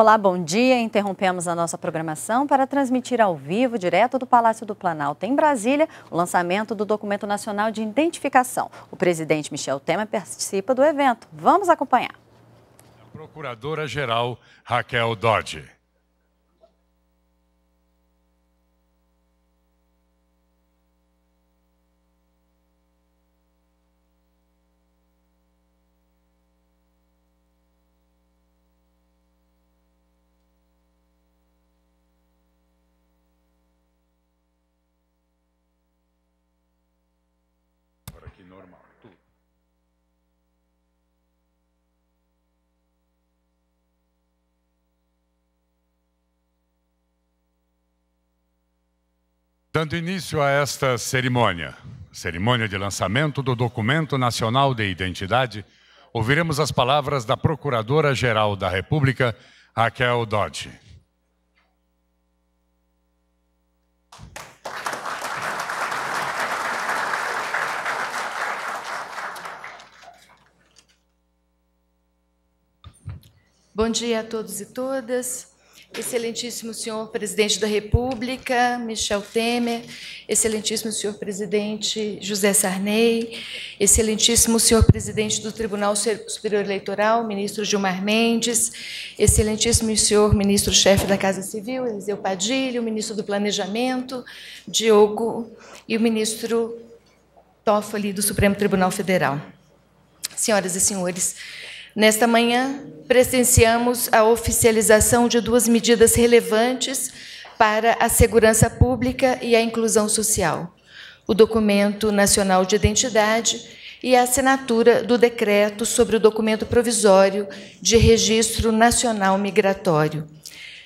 Olá, bom dia. Interrompemos a nossa programação para transmitir ao vivo, direto do Palácio do Planalto, em Brasília, o lançamento do Documento Nacional de Identificação. O presidente Michel Temer participa do evento. Vamos acompanhar. A Procuradora-Geral Raquel Dodge. Dando início a esta cerimônia, cerimônia de lançamento do Documento Nacional de Identidade, ouviremos as palavras da Procuradora-Geral da República, Raquel Dodge. Bom dia a todos e todas. Excelentíssimo senhor presidente da República, Michel Temer, excelentíssimo senhor presidente José Sarney, excelentíssimo senhor presidente do Tribunal Superior Eleitoral, ministro Gilmar Mendes, excelentíssimo senhor ministro-chefe da Casa Civil, Eliseu Padilho, ministro do Planejamento, Diogo e o ministro Toffoli do Supremo Tribunal Federal. Senhoras e senhores, Nesta manhã, presenciamos a oficialização de duas medidas relevantes para a segurança pública e a inclusão social: o Documento Nacional de Identidade e a assinatura do decreto sobre o documento provisório de registro nacional migratório.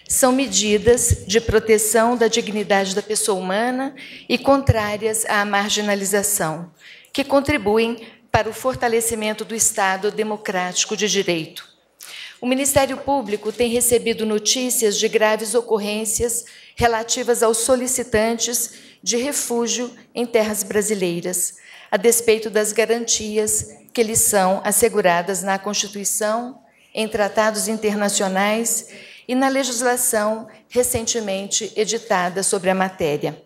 São medidas de proteção da dignidade da pessoa humana e contrárias à marginalização, que contribuem para o fortalecimento do Estado democrático de direito. O Ministério Público tem recebido notícias de graves ocorrências relativas aos solicitantes de refúgio em terras brasileiras, a despeito das garantias que lhes são asseguradas na Constituição, em tratados internacionais e na legislação recentemente editada sobre a matéria.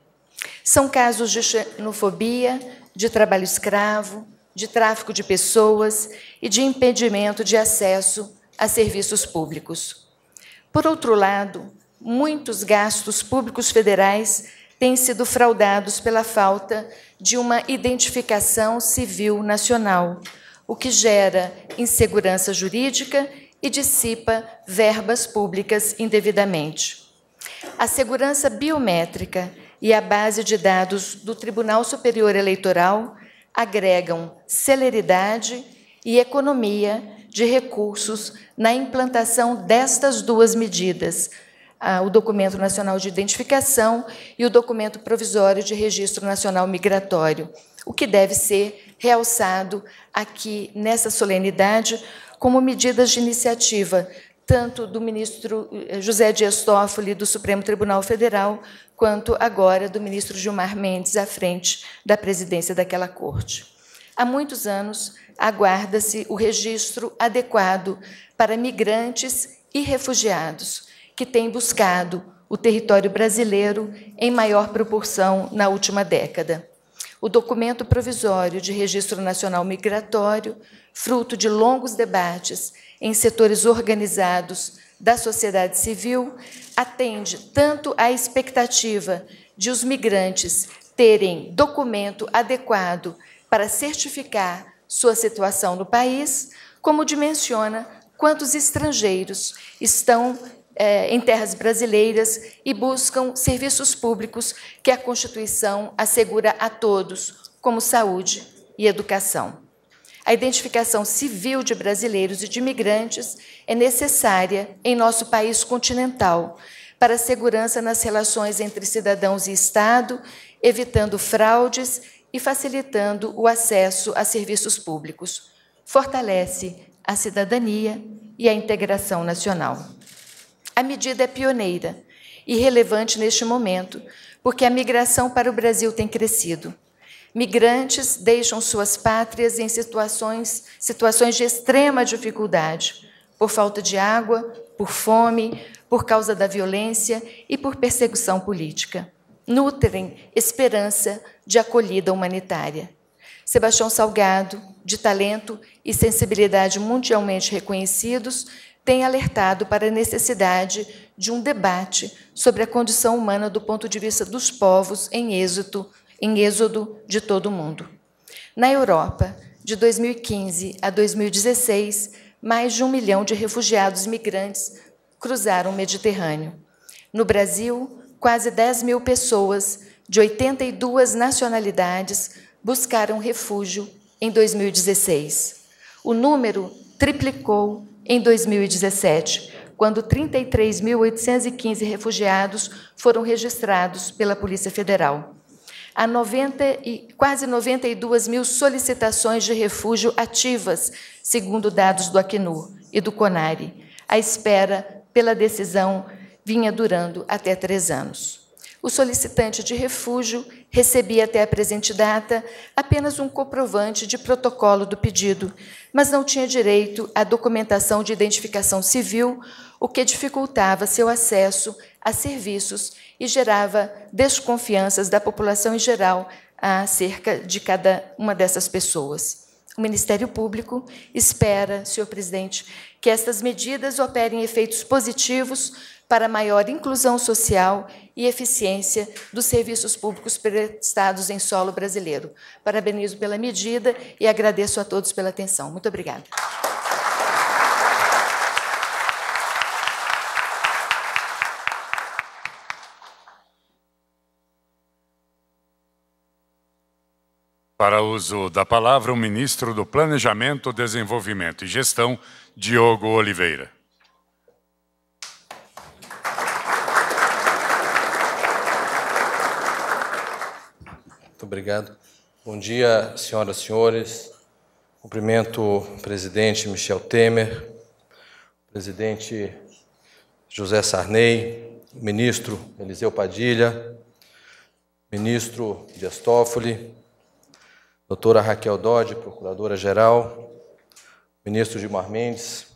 São casos de xenofobia, de trabalho escravo, de tráfico de pessoas e de impedimento de acesso a serviços públicos. Por outro lado, muitos gastos públicos federais têm sido fraudados pela falta de uma identificação civil nacional, o que gera insegurança jurídica e dissipa verbas públicas indevidamente. A segurança biométrica e a base de dados do Tribunal Superior Eleitoral agregam celeridade e economia de recursos na implantação destas duas medidas, o Documento Nacional de Identificação e o Documento Provisório de Registro Nacional Migratório, o que deve ser realçado aqui nessa solenidade como medidas de iniciativa tanto do ministro eh, José Dias Toffoli do Supremo Tribunal Federal quanto agora do ministro Gilmar Mendes à frente da presidência daquela corte. Há muitos anos aguarda-se o registro adequado para migrantes e refugiados que têm buscado o território brasileiro em maior proporção na última década. O documento provisório de Registro Nacional Migratório, fruto de longos debates em setores organizados da sociedade civil atende tanto à expectativa de os migrantes terem documento adequado para certificar sua situação no país, como dimensiona quantos estrangeiros estão é, em terras brasileiras e buscam serviços públicos que a Constituição assegura a todos, como saúde e educação a identificação civil de brasileiros e de imigrantes é necessária em nosso país continental para a segurança nas relações entre cidadãos e Estado, evitando fraudes e facilitando o acesso a serviços públicos. Fortalece a cidadania e a integração nacional. A medida é pioneira e relevante neste momento, porque a migração para o Brasil tem crescido. Migrantes deixam suas pátrias em situações, situações de extrema dificuldade, por falta de água, por fome, por causa da violência e por perseguição política. Nutrem esperança de acolhida humanitária. Sebastião Salgado, de talento e sensibilidade mundialmente reconhecidos, tem alertado para a necessidade de um debate sobre a condição humana do ponto de vista dos povos em êxito em êxodo de todo o mundo. Na Europa, de 2015 a 2016, mais de um milhão de refugiados migrantes cruzaram o Mediterrâneo. No Brasil, quase 10 mil pessoas de 82 nacionalidades buscaram refúgio em 2016. O número triplicou em 2017, quando 33.815 refugiados foram registrados pela Polícia Federal a 90 e, quase 92 mil solicitações de refúgio ativas, segundo dados do Acnur e do CONARE. A espera pela decisão vinha durando até três anos. O solicitante de refúgio recebia até a presente data apenas um comprovante de protocolo do pedido, mas não tinha direito à documentação de identificação civil o que dificultava seu acesso a serviços e gerava desconfianças da população em geral acerca de cada uma dessas pessoas. O Ministério Público espera, senhor presidente, que estas medidas operem efeitos positivos para maior inclusão social e eficiência dos serviços públicos prestados em solo brasileiro. Parabenizo pela medida e agradeço a todos pela atenção. Muito obrigada. Para uso da palavra, o ministro do Planejamento, Desenvolvimento e Gestão, Diogo Oliveira. Muito obrigado. Bom dia, senhoras e senhores. Cumprimento o presidente Michel Temer, o presidente José Sarney, o ministro Eliseu Padilha, o ministro Dias Toffoli, doutora Raquel Dodge, procuradora-geral, ministro Gilmar Mendes,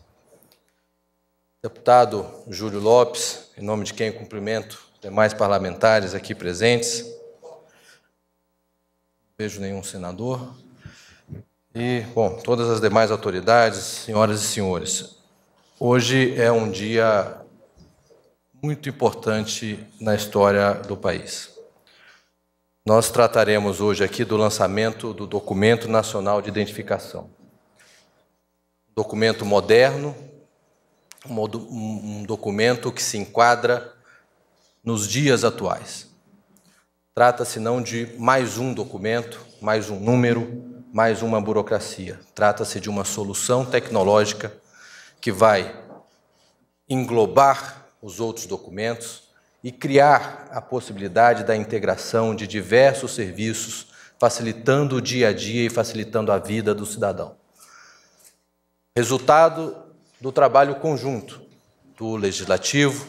deputado Júlio Lopes, em nome de quem cumprimento demais parlamentares aqui presentes. Não vejo nenhum senador. E, bom, todas as demais autoridades, senhoras e senhores. Hoje é um dia muito importante na história do país. Nós trataremos hoje aqui do lançamento do Documento Nacional de Identificação. Documento moderno, um documento que se enquadra nos dias atuais. Trata-se não de mais um documento, mais um número, mais uma burocracia. Trata-se de uma solução tecnológica que vai englobar os outros documentos, e criar a possibilidade da integração de diversos serviços, facilitando o dia a dia e facilitando a vida do cidadão. Resultado do trabalho conjunto do legislativo,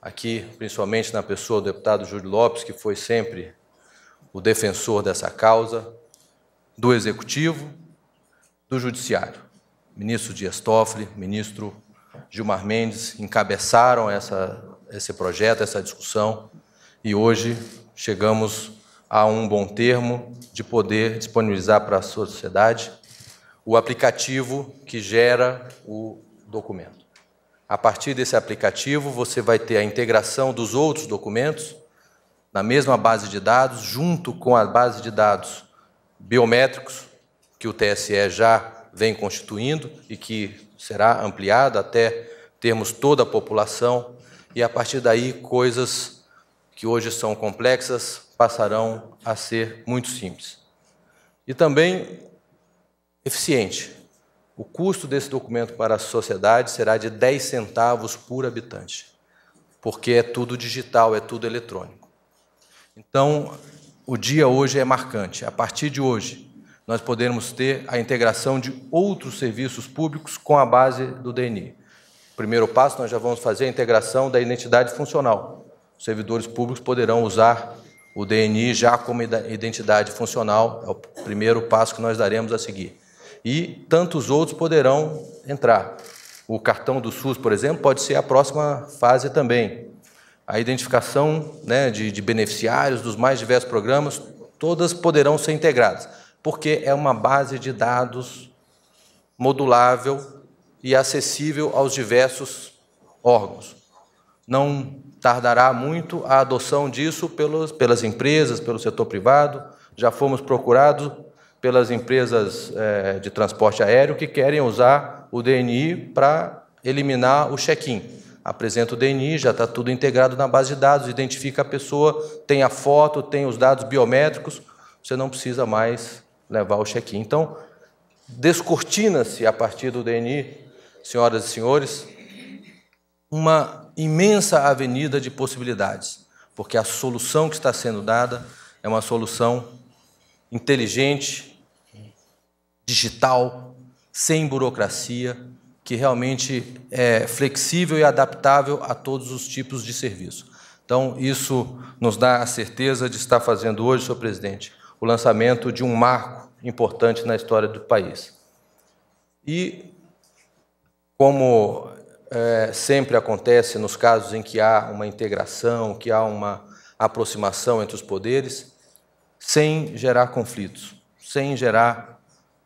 aqui principalmente na pessoa do deputado Júlio Lopes, que foi sempre o defensor dessa causa, do executivo, do judiciário. Ministro Dias Toffoli, ministro Gilmar Mendes encabeçaram essa esse projeto, essa discussão, e hoje chegamos a um bom termo de poder disponibilizar para a sociedade o aplicativo que gera o documento. A partir desse aplicativo, você vai ter a integração dos outros documentos na mesma base de dados, junto com a base de dados biométricos que o TSE já vem constituindo e que será ampliada até termos toda a população e a partir daí coisas que hoje são complexas passarão a ser muito simples. E também eficiente. O custo desse documento para a sociedade será de 10 centavos por habitante, porque é tudo digital, é tudo eletrônico. Então, o dia hoje é marcante. A partir de hoje, nós podemos ter a integração de outros serviços públicos com a base do DNI. Primeiro passo, nós já vamos fazer a integração da identidade funcional. Os servidores públicos poderão usar o DNI já como identidade funcional, é o primeiro passo que nós daremos a seguir. E tantos outros poderão entrar. O cartão do SUS, por exemplo, pode ser a próxima fase também. A identificação né, de, de beneficiários dos mais diversos programas, todas poderão ser integradas, porque é uma base de dados modulável e acessível aos diversos órgãos. Não tardará muito a adoção disso pelos, pelas empresas, pelo setor privado. Já fomos procurados pelas empresas é, de transporte aéreo que querem usar o DNI para eliminar o check-in. Apresenta o DNI, já está tudo integrado na base de dados, identifica a pessoa, tem a foto, tem os dados biométricos, você não precisa mais levar o check-in. Então, descortina-se a partir do DNI senhoras e senhores, uma imensa avenida de possibilidades, porque a solução que está sendo dada é uma solução inteligente, digital, sem burocracia, que realmente é flexível e adaptável a todos os tipos de serviço. Então, isso nos dá a certeza de estar fazendo hoje, senhor presidente, o lançamento de um marco importante na história do país. E como é, sempre acontece nos casos em que há uma integração, que há uma aproximação entre os poderes, sem gerar conflitos, sem gerar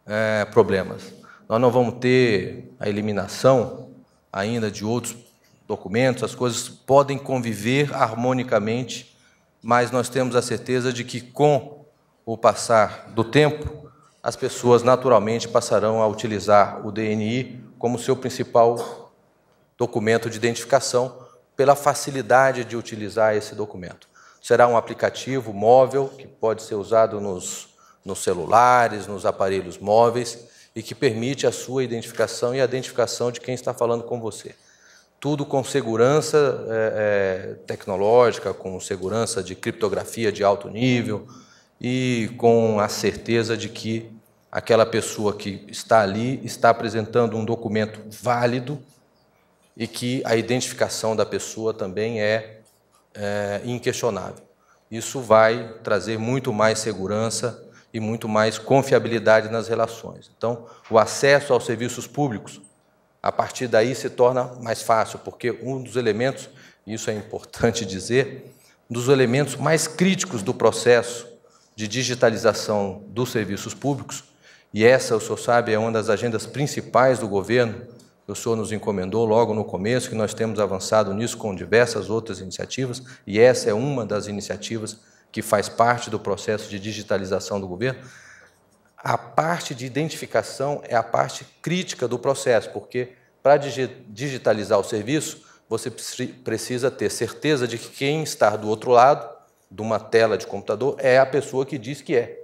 é, problemas. Nós não vamos ter a eliminação ainda de outros documentos, as coisas podem conviver harmonicamente, mas nós temos a certeza de que, com o passar do tempo, as pessoas naturalmente passarão a utilizar o DNI como seu principal documento de identificação, pela facilidade de utilizar esse documento. Será um aplicativo móvel que pode ser usado nos, nos celulares, nos aparelhos móveis e que permite a sua identificação e a identificação de quem está falando com você. Tudo com segurança é, é, tecnológica, com segurança de criptografia de alto nível e com a certeza de que aquela pessoa que está ali está apresentando um documento válido e que a identificação da pessoa também é, é inquestionável. Isso vai trazer muito mais segurança e muito mais confiabilidade nas relações. Então, o acesso aos serviços públicos, a partir daí, se torna mais fácil, porque um dos elementos, e isso é importante dizer, um dos elementos mais críticos do processo de digitalização dos serviços públicos e essa, o senhor sabe, é uma das agendas principais do governo. O senhor nos encomendou logo no começo que nós temos avançado nisso com diversas outras iniciativas, e essa é uma das iniciativas que faz parte do processo de digitalização do governo. A parte de identificação é a parte crítica do processo, porque para digitalizar o serviço, você precisa ter certeza de que quem está do outro lado de uma tela de computador é a pessoa que diz que é.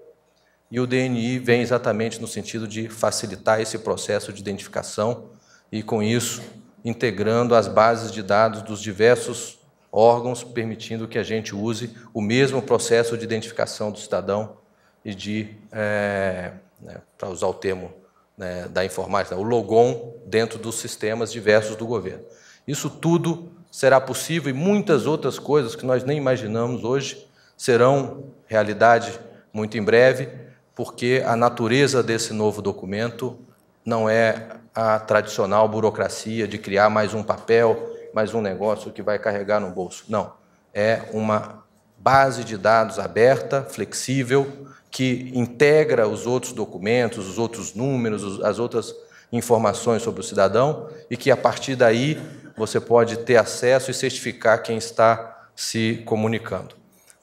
E o DNI vem exatamente no sentido de facilitar esse processo de identificação e, com isso, integrando as bases de dados dos diversos órgãos, permitindo que a gente use o mesmo processo de identificação do cidadão e de, é, né, para usar o termo né, da informática, né, o logon dentro dos sistemas diversos do governo. Isso tudo será possível e muitas outras coisas que nós nem imaginamos hoje serão realidade muito em breve porque a natureza desse novo documento não é a tradicional burocracia de criar mais um papel, mais um negócio que vai carregar no bolso. Não. É uma base de dados aberta, flexível, que integra os outros documentos, os outros números, as outras informações sobre o cidadão e que a partir daí você pode ter acesso e certificar quem está se comunicando.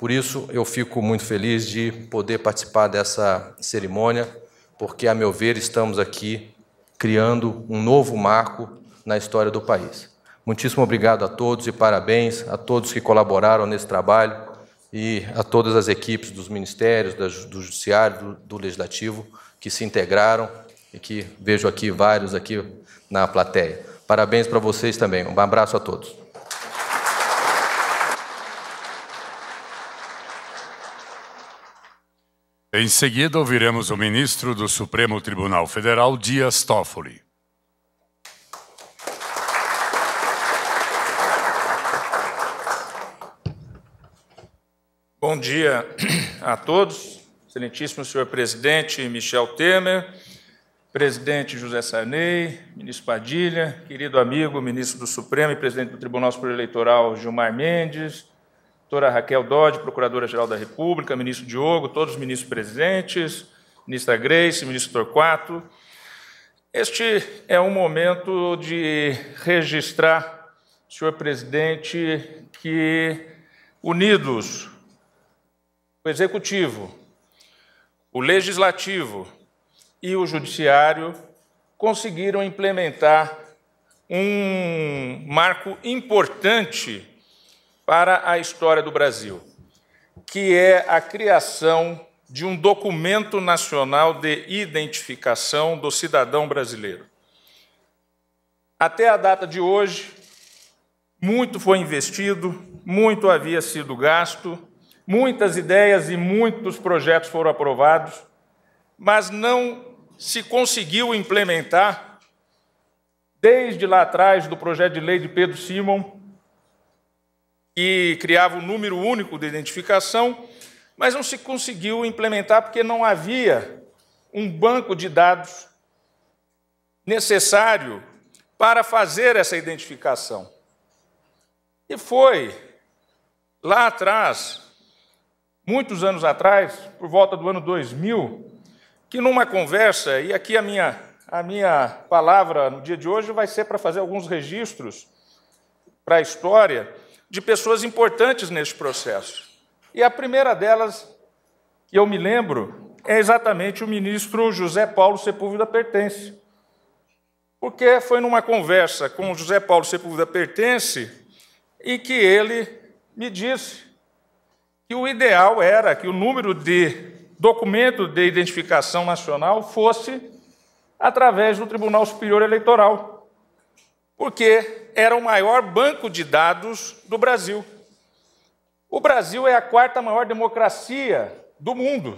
Por isso, eu fico muito feliz de poder participar dessa cerimônia, porque, a meu ver, estamos aqui criando um novo marco na história do país. Muitíssimo obrigado a todos e parabéns a todos que colaboraram nesse trabalho e a todas as equipes dos ministérios, do Judiciário, do, Legislativo que se integraram e que vejo aqui vários aqui na plateia. Parabéns para vocês também. Um abraço a todos. Em seguida, ouviremos o ministro do Supremo Tribunal Federal, Dias Toffoli. Bom dia a todos. Excelentíssimo senhor presidente Michel Temer, presidente José Sarney, ministro Padilha, querido amigo ministro do Supremo e presidente do Tribunal Superior Eleitoral Gilmar Mendes, doutora Raquel Dodge, Procuradora-Geral da República, ministro Diogo, todos os ministros presentes, ministra Grace, ministro Torquato. Este é um momento de registrar, senhor presidente, que unidos o executivo, o legislativo e o judiciário conseguiram implementar um marco importante para a história do Brasil, que é a criação de um documento nacional de identificação do cidadão brasileiro. Até a data de hoje, muito foi investido, muito havia sido gasto, muitas ideias e muitos projetos foram aprovados, mas não se conseguiu implementar, desde lá atrás do projeto de lei de Pedro Simon, que criava um número único de identificação, mas não se conseguiu implementar porque não havia um banco de dados necessário para fazer essa identificação. E foi lá atrás, muitos anos atrás, por volta do ano 2000, que numa conversa, e aqui a minha, a minha palavra no dia de hoje vai ser para fazer alguns registros para a história, de pessoas importantes neste processo. E a primeira delas, que eu me lembro, é exatamente o ministro José Paulo Sepúlveda Pertence. Porque foi numa conversa com o José Paulo Sepúlveda Pertence em que ele me disse que o ideal era que o número de documento de identificação nacional fosse através do Tribunal Superior Eleitoral. Porque era o maior banco de dados do Brasil. O Brasil é a quarta maior democracia do mundo.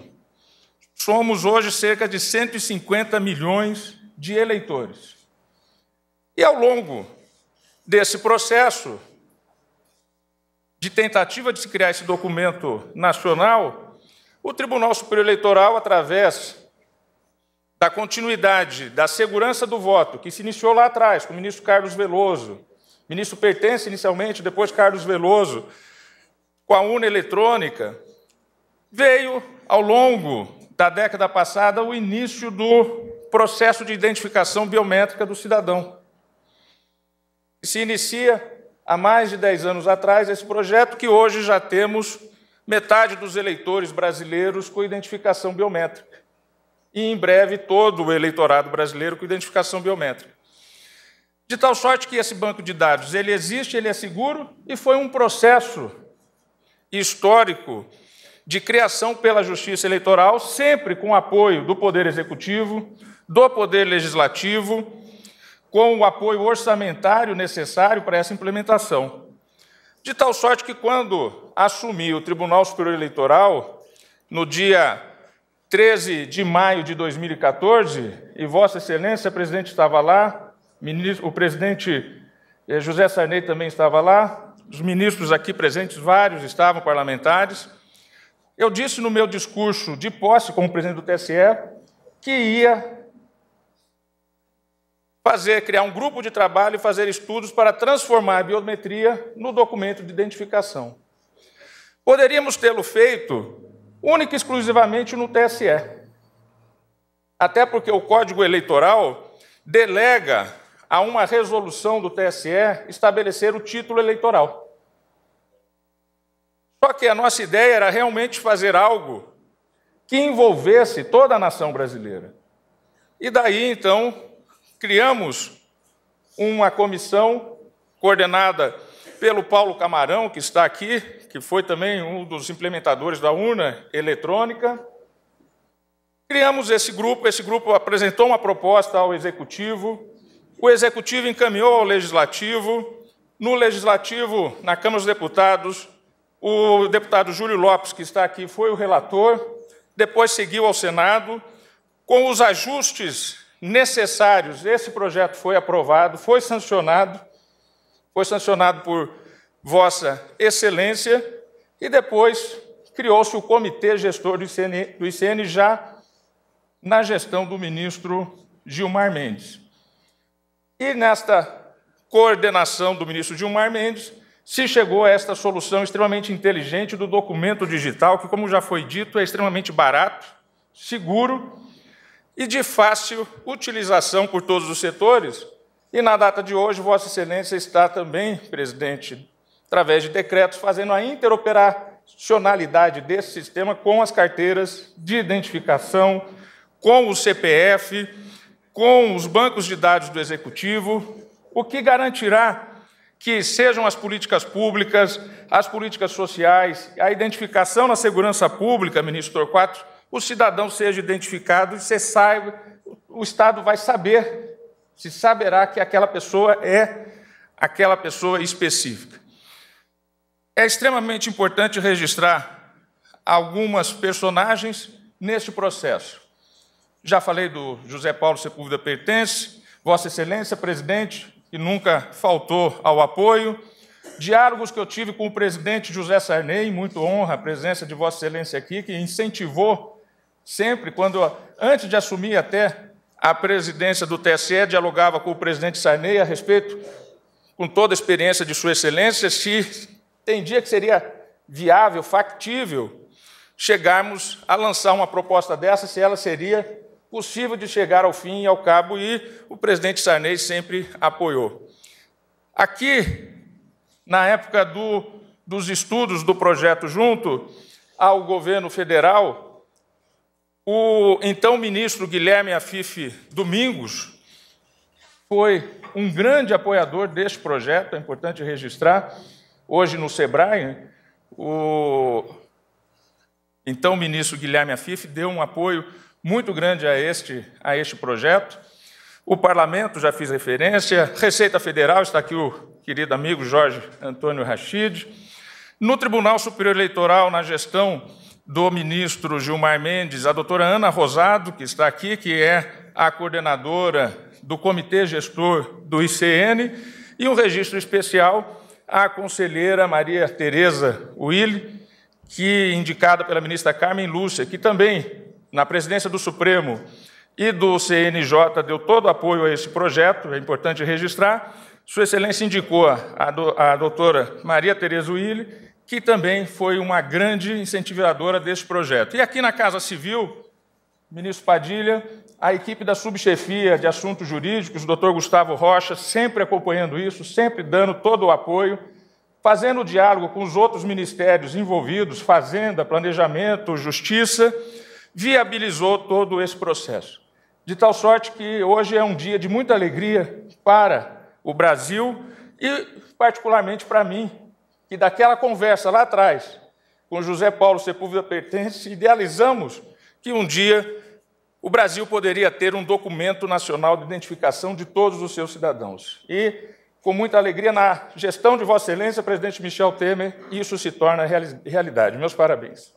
Somos hoje cerca de 150 milhões de eleitores. E ao longo desse processo de tentativa de se criar esse documento nacional, o Tribunal Superior Eleitoral, através da continuidade da segurança do voto, que se iniciou lá atrás com o ministro Carlos Veloso, ministro Pertence inicialmente, depois Carlos Veloso, com a urna eletrônica, veio ao longo da década passada o início do processo de identificação biométrica do cidadão. Se inicia há mais de 10 anos atrás esse projeto que hoje já temos metade dos eleitores brasileiros com identificação biométrica e em breve todo o eleitorado brasileiro com identificação biométrica. De tal sorte que esse banco de dados ele existe, ele é seguro e foi um processo histórico de criação pela Justiça Eleitoral, sempre com apoio do Poder Executivo, do Poder Legislativo, com o apoio orçamentário necessário para essa implementação. De tal sorte que quando assumi o Tribunal Superior Eleitoral no dia 13 de maio de 2014, e Vossa Excelência, o presidente estava lá, o presidente eh, José Sarney também estava lá, os ministros aqui presentes, vários estavam parlamentares. Eu disse no meu discurso de posse como presidente do TSE que ia fazer criar um grupo de trabalho e fazer estudos para transformar a biometria no documento de identificação. Poderíamos tê-lo feito única e exclusivamente no TSE. Até porque o Código Eleitoral delega a uma resolução do TSE estabelecer o título eleitoral. Só que a nossa ideia era realmente fazer algo que envolvesse toda a nação brasileira. E daí, então, criamos uma comissão coordenada pelo Paulo Camarão, que está aqui, que foi também um dos implementadores da urna eletrônica. Criamos esse grupo, esse grupo apresentou uma proposta ao executivo, o executivo encaminhou ao legislativo, no legislativo, na Câmara dos Deputados, o deputado Júlio Lopes, que está aqui, foi o relator, depois seguiu ao Senado, com os ajustes necessários, esse projeto foi aprovado, foi sancionado, foi sancionado por Vossa Excelência, e depois criou-se o Comitê Gestor do ICN, do ICN já na gestão do ministro Gilmar Mendes. E nesta coordenação do ministro Gilmar Mendes, se chegou a esta solução extremamente inteligente do documento digital, que, como já foi dito, é extremamente barato, seguro e de fácil utilização por todos os setores. E na data de hoje, Vossa Excelência está também, presidente através de decretos, fazendo a interoperacionalidade desse sistema com as carteiras de identificação, com o CPF, com os bancos de dados do Executivo, o que garantirá que sejam as políticas públicas, as políticas sociais, a identificação na segurança pública, ministro Torquato, o cidadão seja identificado e você saiba, o Estado vai saber, se saberá que aquela pessoa é aquela pessoa específica. É extremamente importante registrar algumas personagens neste processo. Já falei do José Paulo Sepúlveda Pertence, Vossa Excelência, presidente, que nunca faltou ao apoio. Diálogos que eu tive com o presidente José Sarney, muito honra a presença de Vossa Excelência aqui, que incentivou sempre, quando antes de assumir até a presidência do TSE, dialogava com o presidente Sarney a respeito, com toda a experiência de Sua Excelência, se tem dia que seria viável, factível, chegarmos a lançar uma proposta dessa, se ela seria possível de chegar ao fim e ao cabo, e o presidente Sarney sempre apoiou. Aqui, na época do, dos estudos do projeto junto ao governo federal, o então ministro Guilherme Afife Domingos foi um grande apoiador deste projeto, é importante registrar, Hoje, no Sebrae, o então ministro Guilherme Afif deu um apoio muito grande a este, a este projeto. O parlamento, já fiz referência, Receita Federal, está aqui o querido amigo Jorge Antônio Rachid. No Tribunal Superior Eleitoral, na gestão do ministro Gilmar Mendes, a doutora Ana Rosado, que está aqui, que é a coordenadora do Comitê Gestor do ICN, e um registro especial a conselheira Maria Tereza Willi, que indicada pela ministra Carmen Lúcia, que também na presidência do Supremo e do CNJ deu todo o apoio a esse projeto, é importante registrar. Sua Excelência indicou a, do, a doutora Maria Tereza Willi, que também foi uma grande incentivadora desse projeto. E aqui na Casa Civil, ministro Padilha, a equipe da subchefia de assuntos jurídicos, o doutor Gustavo Rocha, sempre acompanhando isso, sempre dando todo o apoio, fazendo o diálogo com os outros ministérios envolvidos, Fazenda, Planejamento, Justiça, viabilizou todo esse processo. De tal sorte que hoje é um dia de muita alegria para o Brasil e, particularmente, para mim, que daquela conversa lá atrás com José Paulo Sepúlveda Pertence, idealizamos que um dia o Brasil poderia ter um documento nacional de identificação de todos os seus cidadãos. E, com muita alegria, na gestão de Vossa Excelência, presidente Michel Temer, isso se torna reali realidade. Meus parabéns.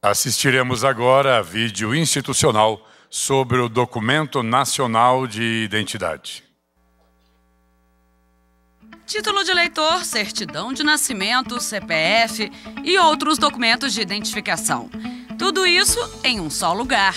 Assistiremos agora a vídeo institucional sobre o Documento Nacional de Identidade. Título de eleitor, certidão de nascimento, CPF e outros documentos de identificação. Tudo isso em um só lugar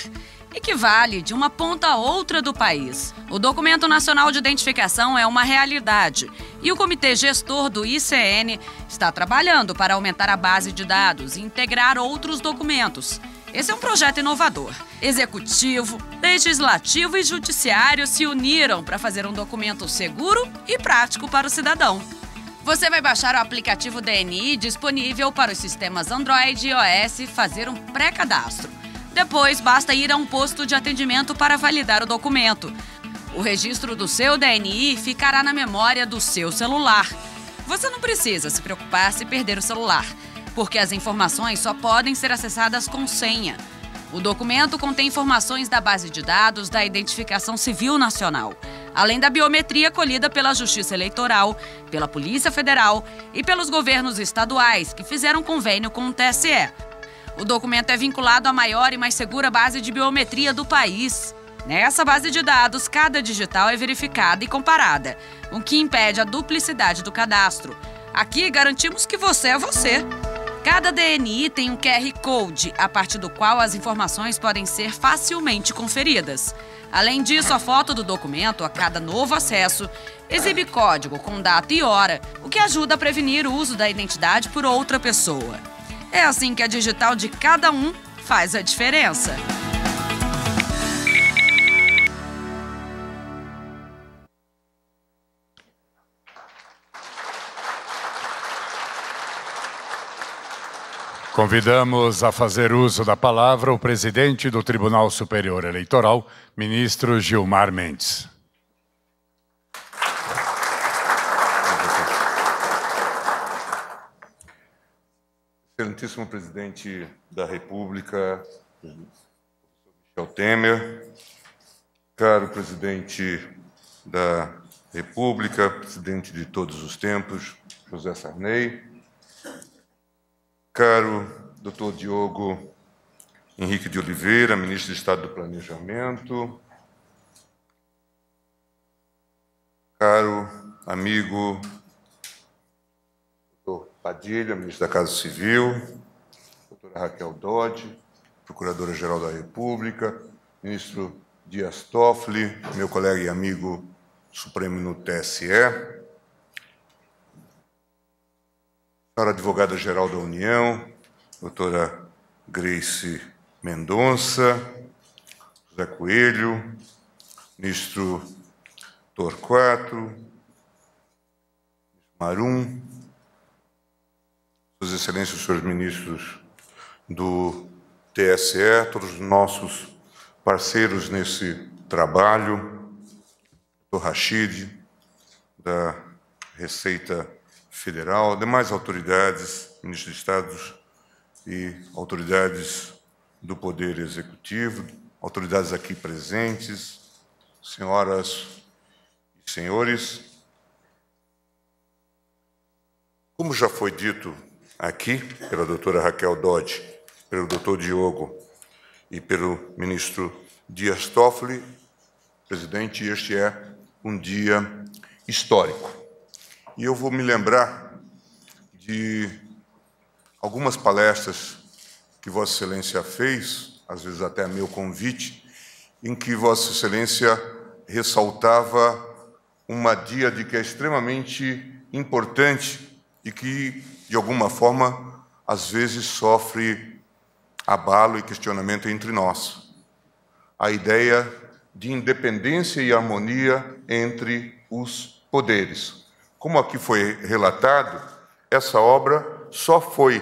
equivale de uma ponta a outra do país. O Documento Nacional de Identificação é uma realidade e o Comitê Gestor do ICN está trabalhando para aumentar a base de dados e integrar outros documentos. Esse é um projeto inovador. Executivo, legislativo e judiciário se uniram para fazer um documento seguro e prático para o cidadão. Você vai baixar o aplicativo DNI disponível para os sistemas Android e iOS e fazer um pré-cadastro. Depois, basta ir a um posto de atendimento para validar o documento. O registro do seu DNI ficará na memória do seu celular. Você não precisa se preocupar se perder o celular porque as informações só podem ser acessadas com senha. O documento contém informações da base de dados da Identificação Civil Nacional, além da biometria colhida pela Justiça Eleitoral, pela Polícia Federal e pelos governos estaduais, que fizeram convênio com o TSE. O documento é vinculado à maior e mais segura base de biometria do país. Nessa base de dados, cada digital é verificada e comparada, o que impede a duplicidade do cadastro. Aqui garantimos que você é você. Cada DNI tem um QR Code, a partir do qual as informações podem ser facilmente conferidas. Além disso, a foto do documento, a cada novo acesso, exibe código com data e hora, o que ajuda a prevenir o uso da identidade por outra pessoa. É assim que a digital de cada um faz a diferença. Convidamos a fazer uso da palavra o presidente do Tribunal Superior Eleitoral, ministro Gilmar Mendes. Excelentíssimo presidente da República, Michel Temer, caro presidente da República, presidente de todos os tempos, José Sarney, caro doutor Diogo Henrique de Oliveira, ministro de Estado do Planejamento, caro amigo doutor Padilha, ministro da Casa Civil, doutora Raquel Dodge, Procuradora-Geral da República, ministro Dias Toffoli, meu colega e amigo Supremo no TSE, para advogada-geral da União, doutora Grace Mendonça, José Coelho, ministro Torquato, Marum, suas excelências, senhores ministros do TSE, todos os nossos parceiros nesse trabalho, Doutor Rachid, da Receita Federal, demais autoridades, ministros de Estado e autoridades do Poder Executivo, autoridades aqui presentes, senhoras e senhores. Como já foi dito aqui pela doutora Raquel Dodge, pelo doutor Diogo e pelo ministro Dias Toffoli, presidente, este é um dia histórico. E eu vou me lembrar de algumas palestras que Vossa Excelência fez, às vezes até a meu convite, em que Vossa Excelência ressaltava uma de que é extremamente importante e que, de alguma forma, às vezes sofre abalo e questionamento entre nós. A ideia de independência e harmonia entre os poderes. Como aqui foi relatado, essa obra só foi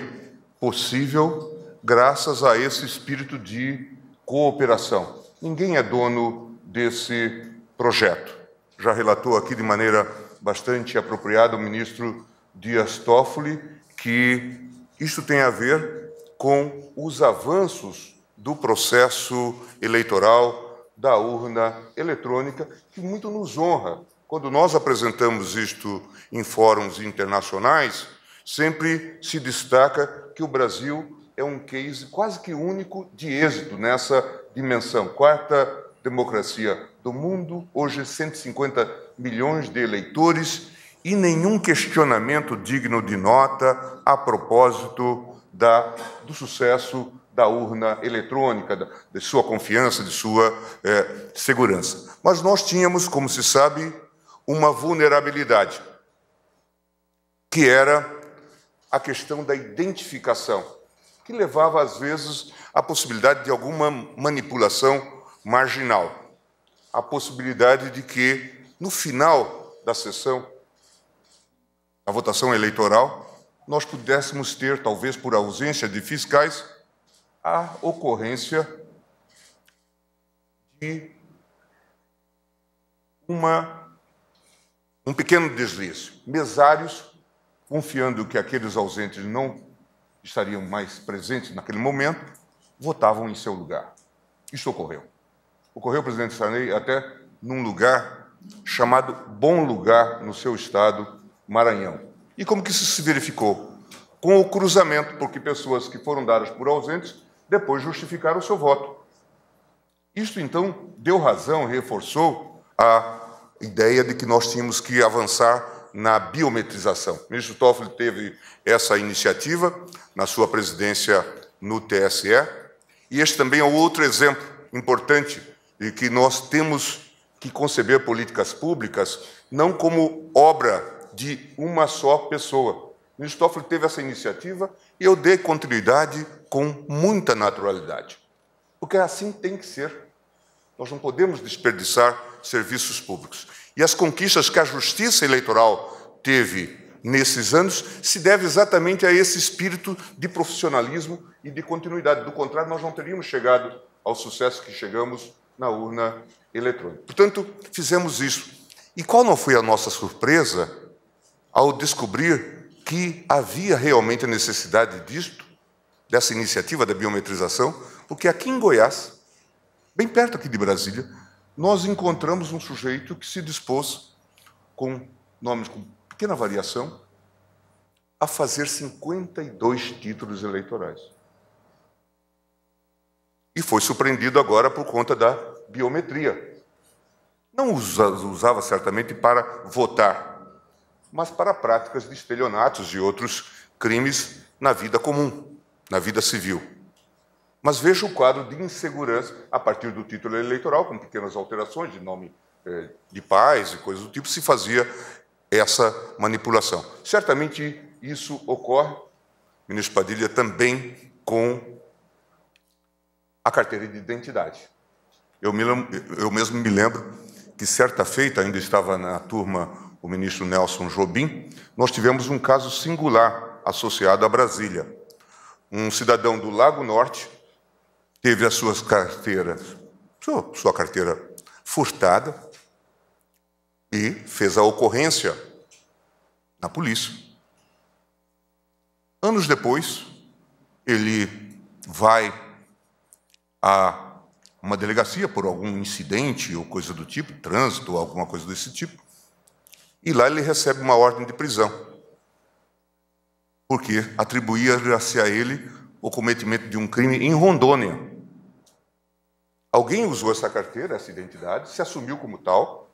possível graças a esse espírito de cooperação. Ninguém é dono desse projeto. Já relatou aqui de maneira bastante apropriada o ministro Dias Toffoli que isso tem a ver com os avanços do processo eleitoral da urna eletrônica, que muito nos honra quando nós apresentamos isto em fóruns internacionais, sempre se destaca que o Brasil é um case quase que único de êxito nessa dimensão. Quarta democracia do mundo, hoje 150 milhões de eleitores e nenhum questionamento digno de nota a propósito da, do sucesso da urna eletrônica, da, de sua confiança, de sua eh, segurança. Mas nós tínhamos, como se sabe, uma vulnerabilidade, que era a questão da identificação, que levava às vezes à possibilidade de alguma manipulação marginal, a possibilidade de que no final da sessão, a votação eleitoral, nós pudéssemos ter, talvez por ausência de fiscais, a ocorrência de uma um pequeno deslize. Mesários, confiando que aqueles ausentes não estariam mais presentes naquele momento, votavam em seu lugar. Isso ocorreu. Ocorreu, presidente Sarney, até num lugar chamado Bom Lugar, no seu estado, Maranhão. E como que isso se verificou? Com o cruzamento, porque pessoas que foram dadas por ausentes depois justificaram o seu voto. Isto, então, deu razão, reforçou a ideia de que nós tínhamos que avançar na biometrização. O ministro Toffoli teve essa iniciativa na sua presidência no TSE, e este também é outro exemplo importante de que nós temos que conceber políticas públicas não como obra de uma só pessoa. O ministro Toffoli teve essa iniciativa e eu dei continuidade com muita naturalidade, porque assim tem que ser. Nós não podemos desperdiçar serviços públicos. E as conquistas que a justiça eleitoral teve nesses anos se deve exatamente a esse espírito de profissionalismo e de continuidade. Do contrário, nós não teríamos chegado ao sucesso que chegamos na urna eletrônica. Portanto, fizemos isso. E qual não foi a nossa surpresa ao descobrir que havia realmente a necessidade disto, dessa iniciativa da biometrização, porque aqui em Goiás bem perto aqui de Brasília, nós encontramos um sujeito que se dispôs, com nomes com pequena variação, a fazer 52 títulos eleitorais. E foi surpreendido agora por conta da biometria. Não usava certamente para votar, mas para práticas de estelionatos e outros crimes na vida comum, na vida civil. Mas veja o quadro de insegurança a partir do título eleitoral, com pequenas alterações de nome eh, de pais e coisas do tipo, se fazia essa manipulação. Certamente isso ocorre, ministro Padilha, também com a carteira de identidade. Eu, me, eu mesmo me lembro que certa feita, ainda estava na turma o ministro Nelson Jobim, nós tivemos um caso singular associado a Brasília. Um cidadão do Lago Norte teve a sua carteira, sua carteira furtada e fez a ocorrência na polícia. Anos depois, ele vai a uma delegacia por algum incidente ou coisa do tipo, trânsito ou alguma coisa desse tipo, e lá ele recebe uma ordem de prisão, porque atribuía-se a ele o cometimento de um crime em Rondônia. Alguém usou essa carteira, essa identidade, se assumiu como tal,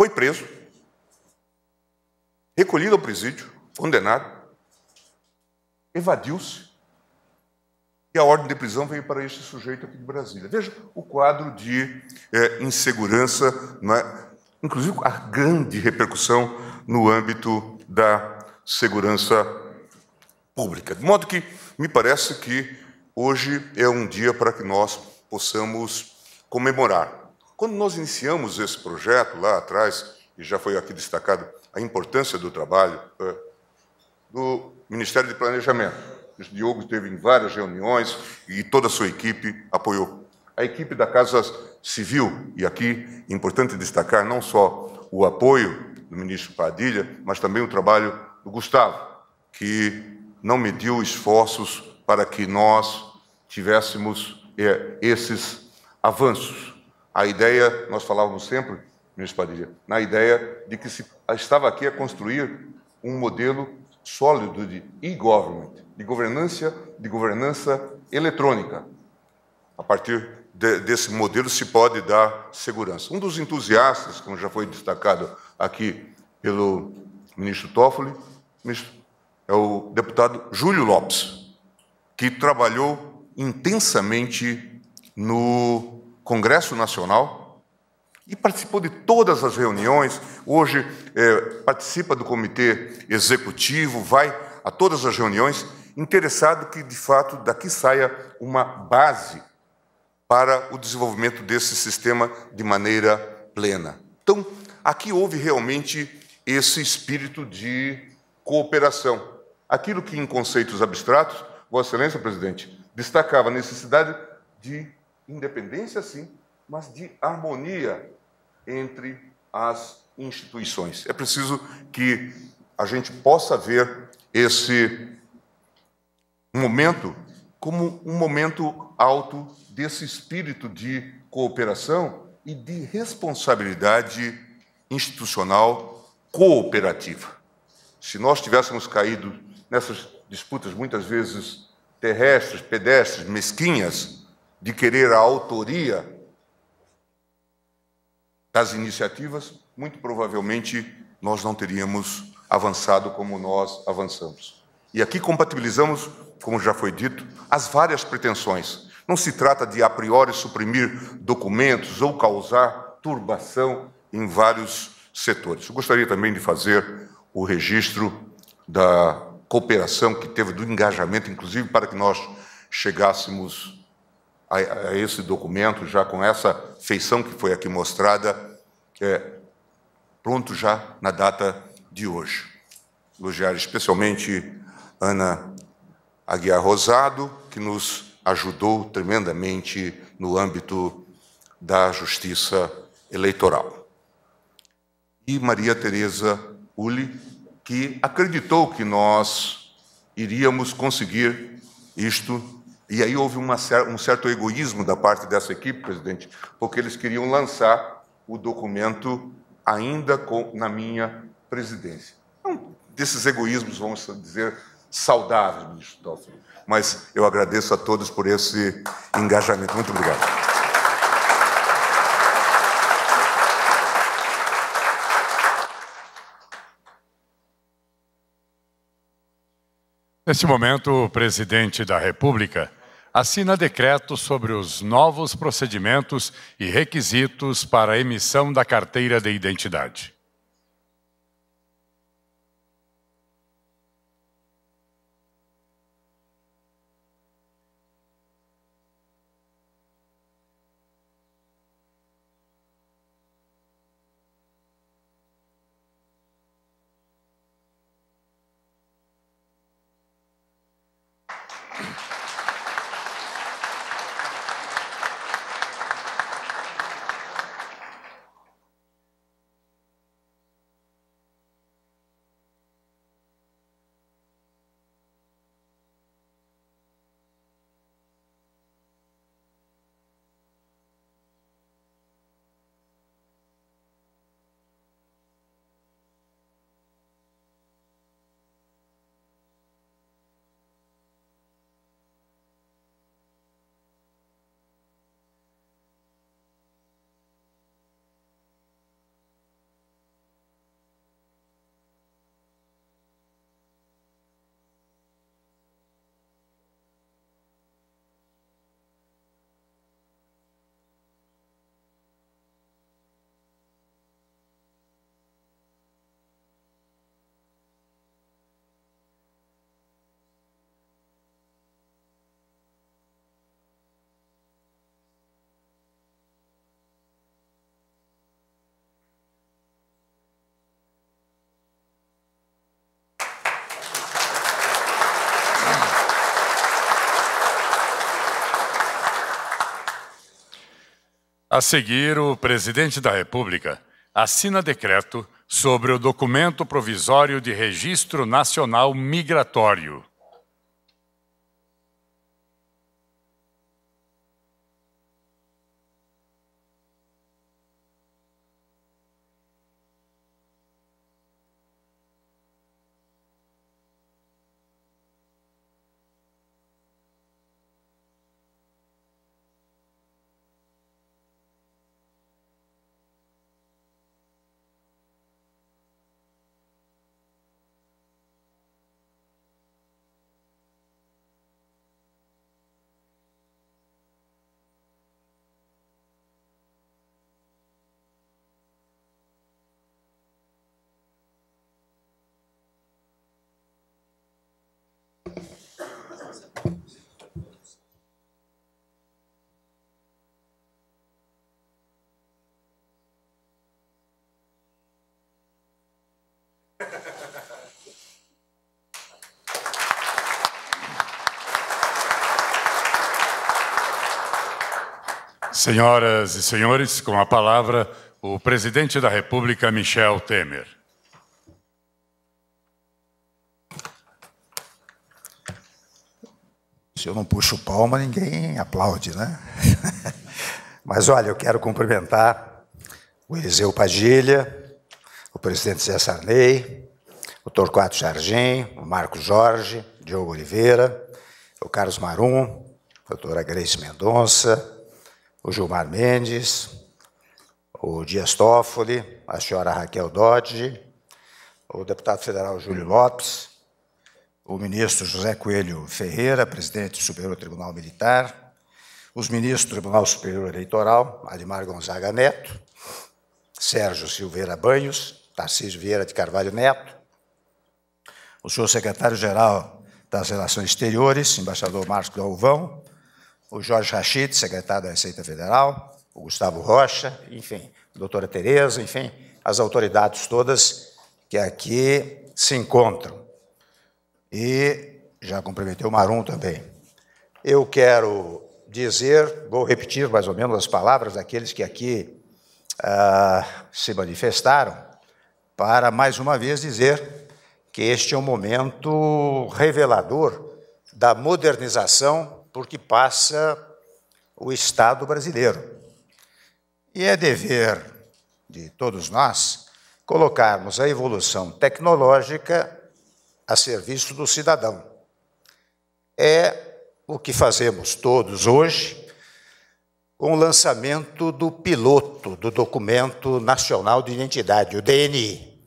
foi preso, recolhido ao presídio, condenado, evadiu-se e a ordem de prisão veio para este sujeito aqui de Brasília. Veja o quadro de é, insegurança, é? inclusive a grande repercussão no âmbito da segurança pública. De modo que me parece que Hoje é um dia para que nós possamos comemorar. Quando nós iniciamos esse projeto lá atrás, e já foi aqui destacado a importância do trabalho é, do Ministério de Planejamento. O Diogo esteve em várias reuniões e toda a sua equipe apoiou. A equipe da Casa Civil, e aqui é importante destacar não só o apoio do ministro Padilha, mas também o trabalho do Gustavo, que não mediu esforços para que nós tivéssemos é, esses avanços. A ideia, nós falávamos sempre, ministro Padilha, na ideia de que se estava aqui a construir um modelo sólido de e-government, de governança, de governança eletrônica. A partir de, desse modelo se pode dar segurança. Um dos entusiastas, como já foi destacado aqui pelo ministro Toffoli, é o deputado Júlio Lopes, que trabalhou intensamente no Congresso Nacional e participou de todas as reuniões. Hoje é, participa do comitê executivo, vai a todas as reuniões, interessado que, de fato, daqui saia uma base para o desenvolvimento desse sistema de maneira plena. Então, aqui houve realmente esse espírito de cooperação. Aquilo que, em conceitos abstratos, Vossa Excelência, presidente, destacava a necessidade de independência, sim, mas de harmonia entre as instituições. É preciso que a gente possa ver esse momento como um momento alto desse espírito de cooperação e de responsabilidade institucional cooperativa. Se nós tivéssemos caído nessas disputas muitas vezes terrestres, pedestres, mesquinhas, de querer a autoria das iniciativas, muito provavelmente nós não teríamos avançado como nós avançamos. E aqui compatibilizamos, como já foi dito, as várias pretensões. Não se trata de a priori suprimir documentos ou causar turbação em vários setores. Eu gostaria também de fazer o registro da cooperação que teve, do engajamento, inclusive para que nós chegássemos a, a esse documento, já com essa feição que foi aqui mostrada, é, pronto já na data de hoje. Elogiar especialmente Ana Aguiar Rosado, que nos ajudou tremendamente no âmbito da justiça eleitoral. E Maria Tereza Uli, que acreditou que nós iríamos conseguir isto. E aí houve uma, um certo egoísmo da parte dessa equipe, presidente, porque eles queriam lançar o documento ainda com, na minha presidência. Um então, desses egoísmos, vamos dizer, saudáveis, ministro Dolphin. Mas eu agradeço a todos por esse engajamento. Muito obrigado. Neste momento, o presidente da República assina decreto sobre os novos procedimentos e requisitos para a emissão da carteira de identidade. A seguir, o presidente da República assina decreto sobre o documento provisório de registro nacional migratório. Senhoras e senhores, com a palavra, o presidente da República, Michel Temer. Se eu não puxo palma, ninguém aplaude, né? Mas olha, eu quero cumprimentar o Eliseu Padilha, o presidente Zé Sarney, o Torquato Jardim, o Marco Jorge, Diogo Oliveira, o Carlos Marum, a doutora Grace Mendonça, o Gilmar Mendes, o Dias Toffoli, a senhora Raquel Dodge, o deputado federal Júlio Lopes, o ministro José Coelho Ferreira, presidente do Superior Tribunal Militar, os ministros do Tribunal Superior Eleitoral, Alimar Gonzaga Neto, Sérgio Silveira Banhos, Tarcísio Vieira de Carvalho Neto, o senhor secretário-geral das Relações Exteriores, embaixador Marcos Galvão, o Jorge Rachid, secretário da Receita Federal, o Gustavo Rocha, enfim, a doutora Tereza, enfim, as autoridades todas que aqui se encontram. E já cumprimentei o Marum também. Eu quero dizer, vou repetir mais ou menos as palavras daqueles que aqui ah, se manifestaram, para mais uma vez dizer que este é um momento revelador da modernização porque que passa o Estado brasileiro. E é dever de todos nós colocarmos a evolução tecnológica a serviço do cidadão. É o que fazemos todos hoje com o lançamento do piloto do Documento Nacional de Identidade, o DNI.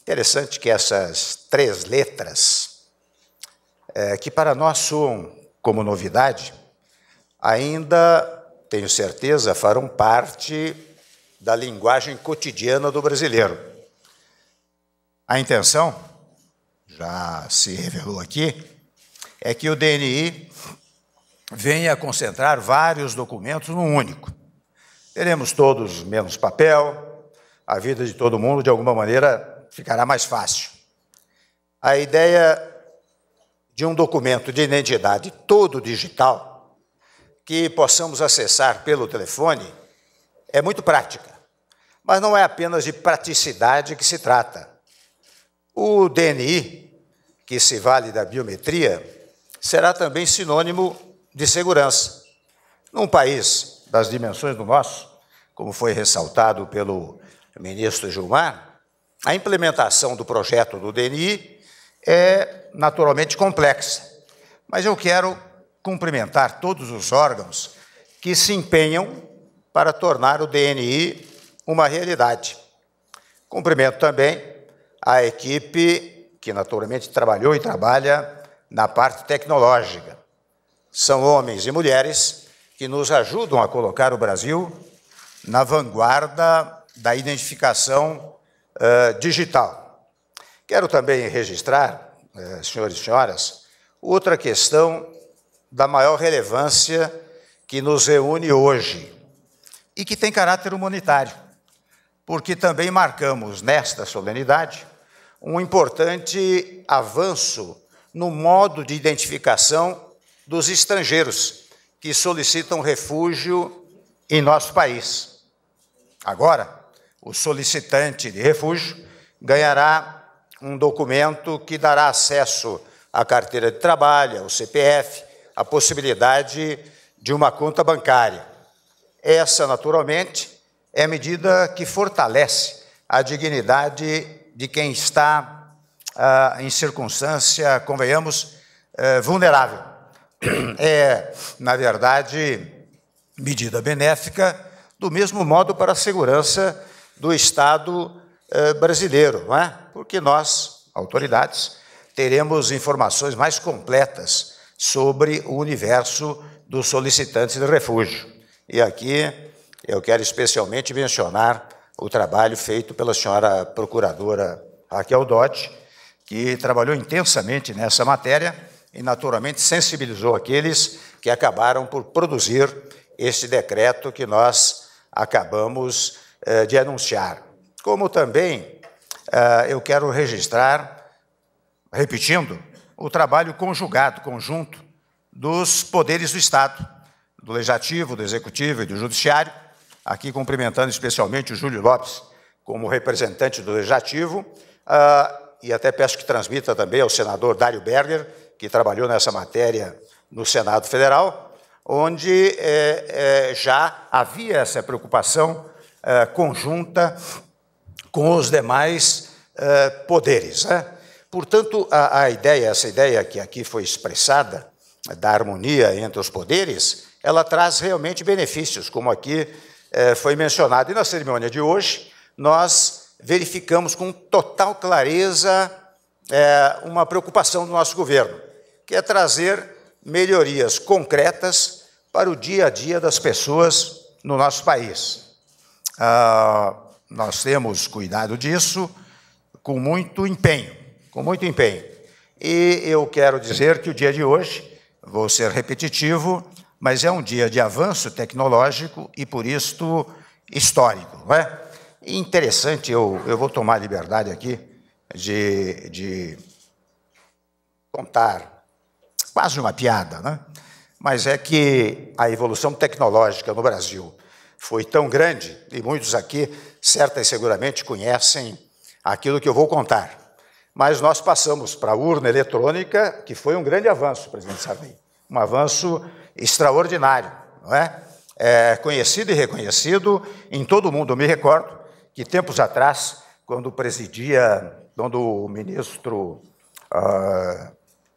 Interessante que essas três letras, é, que para nós são como novidade, ainda, tenho certeza, farão parte da linguagem cotidiana do brasileiro. A intenção, já se revelou aqui, é que o DNI venha a concentrar vários documentos num único. Teremos todos menos papel, a vida de todo mundo, de alguma maneira, ficará mais fácil. A ideia de um documento de identidade todo digital que possamos acessar pelo telefone é muito prática, mas não é apenas de praticidade que se trata. O DNI, que se vale da biometria, será também sinônimo de segurança. Num país das dimensões do nosso, como foi ressaltado pelo ministro Gilmar, a implementação do projeto do DNI é naturalmente complexa, mas eu quero cumprimentar todos os órgãos que se empenham para tornar o DNI uma realidade. Cumprimento também a equipe que naturalmente trabalhou e trabalha na parte tecnológica. São homens e mulheres que nos ajudam a colocar o Brasil na vanguarda da identificação uh, digital. Quero também registrar, eh, senhores e senhoras, outra questão da maior relevância que nos reúne hoje e que tem caráter humanitário, porque também marcamos nesta solenidade um importante avanço no modo de identificação dos estrangeiros que solicitam refúgio em nosso país. Agora, o solicitante de refúgio ganhará um documento que dará acesso à carteira de trabalho, ao CPF, a possibilidade de uma conta bancária. Essa, naturalmente, é medida que fortalece a dignidade de quem está ah, em circunstância, convenhamos, eh, vulnerável. É, na verdade, medida benéfica, do mesmo modo para a segurança do Estado eh, brasileiro, não é? Porque nós, autoridades, teremos informações mais completas sobre o universo dos solicitantes de refúgio. E aqui eu quero especialmente mencionar o trabalho feito pela senhora procuradora Raquel Dotti, que trabalhou intensamente nessa matéria e naturalmente sensibilizou aqueles que acabaram por produzir este decreto que nós acabamos eh, de anunciar como também uh, eu quero registrar, repetindo, o trabalho conjugado, conjunto dos poderes do Estado, do Legislativo, do Executivo e do Judiciário, aqui cumprimentando especialmente o Júlio Lopes como representante do Legislativo, uh, e até peço que transmita também ao senador Dário Berger, que trabalhou nessa matéria no Senado Federal, onde eh, eh, já havia essa preocupação ah, conjunta com os demais eh, poderes. Né? Portanto, a, a ideia, essa ideia que aqui foi expressada, eh, da harmonia entre os poderes, ela traz realmente benefícios, como aqui eh, foi mencionado. E na cerimônia de hoje, nós verificamos com total clareza eh, uma preocupação do nosso governo, que é trazer melhorias concretas para o dia a dia das pessoas no nosso país. Ah, nós temos cuidado disso com muito empenho, com muito empenho. E eu quero dizer que o dia de hoje, vou ser repetitivo, mas é um dia de avanço tecnológico e, por isto, histórico. Não é? interessante, eu, eu vou tomar liberdade aqui de, de contar quase uma piada, né? mas é que a evolução tecnológica no Brasil foi tão grande, e muitos aqui certas seguramente conhecem aquilo que eu vou contar. Mas nós passamos para a urna eletrônica, que foi um grande avanço, presidente Sarney, um avanço extraordinário, não é? é? Conhecido e reconhecido em todo o mundo. Eu me recordo que tempos atrás, quando presidia, quando o ministro uh,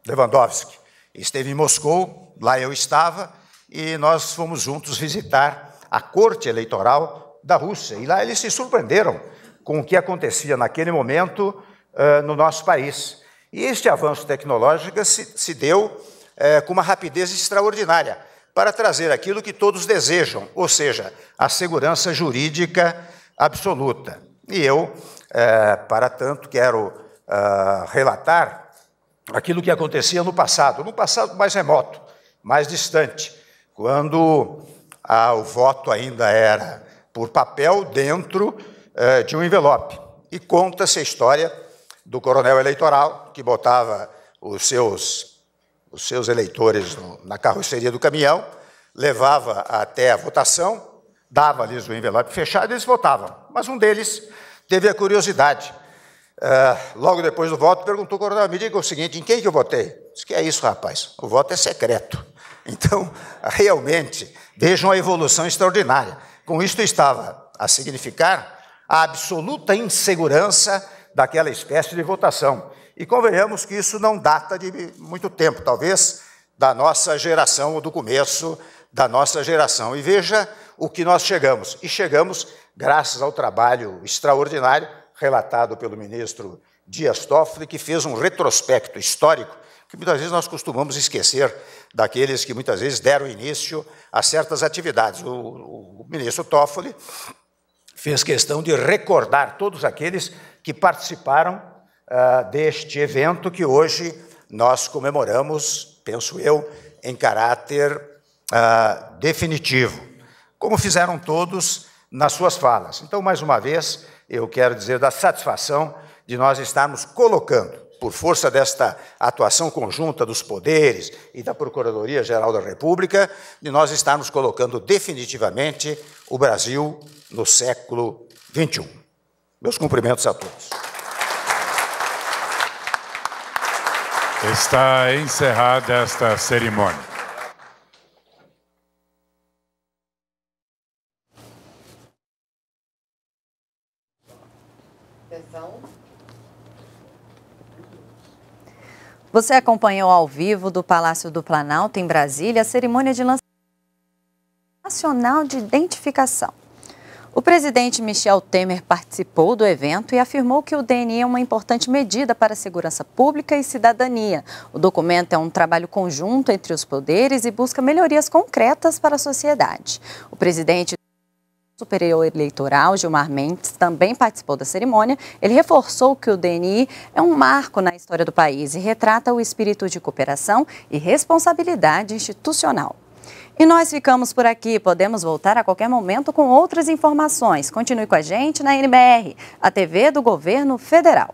Lewandowski esteve em Moscou, lá eu estava, e nós fomos juntos visitar a Corte Eleitoral da Rússia. E lá eles se surpreenderam com o que acontecia naquele momento uh, no nosso país. E este avanço tecnológico se, se deu uh, com uma rapidez extraordinária para trazer aquilo que todos desejam, ou seja, a segurança jurídica absoluta. E eu, eh, para tanto, quero relatar aquilo que acontecia no passado, no passado mais remoto, mais distante, quando ah, o voto ainda era por papel dentro eh, de um envelope. E conta-se a história do coronel eleitoral que botava os seus, os seus eleitores no, na carroceria do caminhão, levava até a votação, dava-lhes o envelope fechado e eles votavam. Mas um deles teve a curiosidade. Eh, logo depois do voto, perguntou ao coronel, me diga o seguinte, em quem que eu votei? Diz que é isso, rapaz, o voto é secreto. Então, realmente, vejam a evolução extraordinária. Com isto estava a significar a absoluta insegurança daquela espécie de votação. E convenhamos que isso não data de muito tempo, talvez da nossa geração ou do começo da nossa geração. E veja o que nós chegamos. E chegamos graças ao trabalho extraordinário relatado pelo ministro Dias Toffoli, que fez um retrospecto histórico que muitas vezes nós costumamos esquecer daqueles que muitas vezes deram início a certas atividades. O, o, ministro Toffoli fez questão de recordar todos aqueles que participaram ah, deste evento que hoje nós comemoramos, penso eu, em caráter ah, definitivo, como fizeram todos nas suas falas. Então, mais uma vez, eu quero dizer da satisfação de nós estarmos colocando por força desta atuação conjunta dos poderes e da Procuradoria-Geral da República, de nós estarmos colocando definitivamente o Brasil no século XXI. Meus cumprimentos a todos. Está encerrada esta cerimônia. Você acompanhou ao vivo do Palácio do Planalto, em Brasília, a cerimônia de lançamento nacional de identificação. O presidente Michel Temer participou do evento e afirmou que o DNI é uma importante medida para a segurança pública e cidadania. O documento é um trabalho conjunto entre os poderes e busca melhorias concretas para a sociedade. O presidente Superior Eleitoral, Gilmar Mendes, também participou da cerimônia. Ele reforçou que o DNI é um marco na história do país e retrata o espírito de cooperação e responsabilidade institucional. E nós ficamos por aqui. Podemos voltar a qualquer momento com outras informações. Continue com a gente na NBR, a TV do Governo Federal.